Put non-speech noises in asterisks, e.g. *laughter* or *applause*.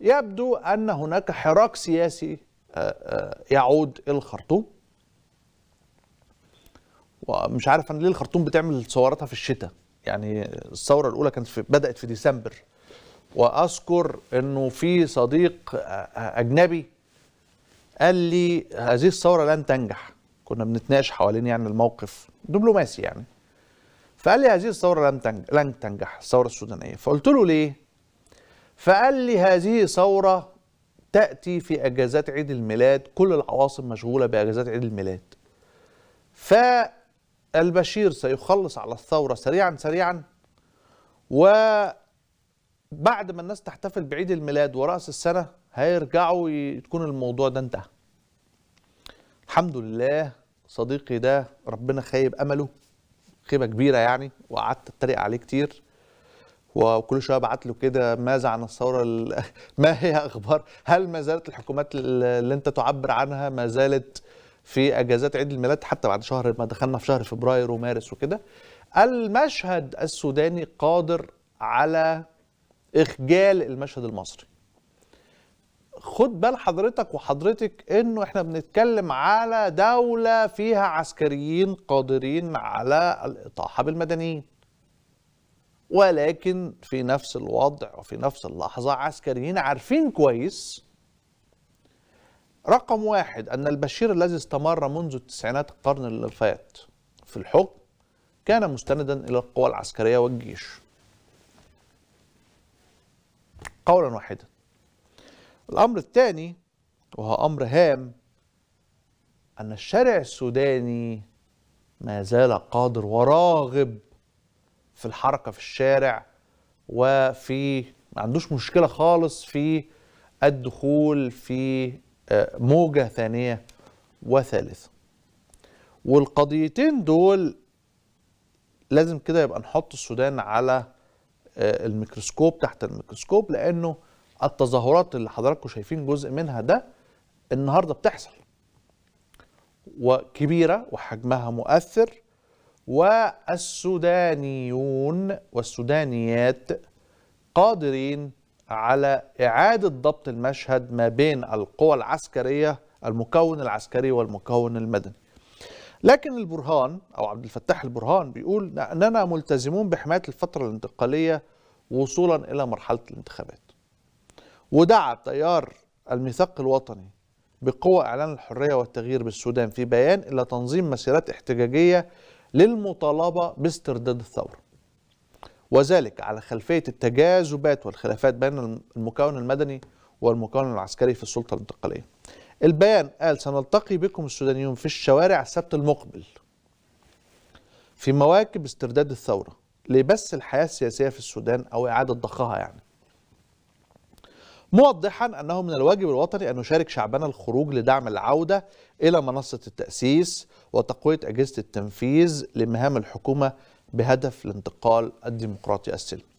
يبدو أن هناك حراك سياسي آه، آه، يعود الخرطوم ومش عارف أنا ليه الخرطوم بتعمل صورتها في الشتاء يعني الثورة الأولى كانت في بدأت في ديسمبر وأذكر أنه في صديق آه، أجنبي قال لي هذه الثورة لن تنجح كنا بنتناقش حوالين يعني الموقف دبلوماسي يعني فقال لي هذه الثورة لن لن تنجح الثورة السودانية فقلت له ليه فقال لي هذه ثورة تأتي في أجازات عيد الميلاد كل العواصم مشغولة بأجازات عيد الميلاد فالبشير سيخلص على الثورة سريعا سريعا وبعد ما الناس تحتفل بعيد الميلاد ورأس السنة هيرجعوا تكون الموضوع ده انتهى الحمد لله صديقي ده ربنا خيب أمله خيبة كبيرة يعني وقعدت أتريق عليه كتير وكل شويه ابعت له كده ماذا عن الثوره *laughs* ما هي اخبار هل ما زالت الحكومات اللي انت تعبر عنها ما زالت في اجازات عيد الميلاد حتى بعد شهر ما دخلنا في شهر فبراير ومارس وكده المشهد السوداني قادر على اخجال المشهد المصري خد بال حضرتك وحضرتك انه احنا بنتكلم على دوله فيها عسكريين قادرين على الاطاحه بالمدنيين ولكن في نفس الوضع وفي نفس اللحظة عسكريين عارفين كويس رقم واحد أن البشير الذي استمر منذ التسعينات القرن اللي فات في الحكم كان مستندا إلى القوى العسكرية والجيش قولا واحدا الأمر الثاني وهو أمر هام أن الشارع السوداني ما زال قادر وراغب في الحركه في الشارع وفي ما عندوش مشكله خالص في الدخول في آه، موجه ثانيه وثالثه والقضيتين دول لازم كده يبقى نحط السودان على آه، الميكروسكوب تحت الميكروسكوب لانه التظاهرات اللي حضراتكم شايفين جزء منها ده النهارده بتحصل وكبيره وحجمها مؤثر والسودانيون والسودانيات قادرين على إعادة ضبط المشهد ما بين القوى العسكرية المكون العسكري والمكون المدني لكن البرهان أو عبد الفتاح البرهان بيقول أننا ملتزمون بحماية الفترة الانتقالية وصولا إلى مرحلة الانتخابات ودعا تيار الميثاق الوطني بقوى إعلان الحرية والتغيير بالسودان في بيان إلى تنظيم مسيرات احتجاجية للمطالبة باسترداد الثورة وذلك على خلفية التجاذبات والخلافات بين المكون المدني والمكون العسكري في السلطة الانتقالية البيان قال سنلتقي بكم السودانيون في الشوارع السبت المقبل في مواكب استرداد الثورة لبث الحياة السياسية في السودان أو إعادة ضخها يعني موضحا أنه من الواجب الوطني أن يشارك شعبنا الخروج لدعم العودة إلى منصة التأسيس وتقوية أجهزة التنفيذ لمهام الحكومة بهدف الانتقال الديمقراطي السلمي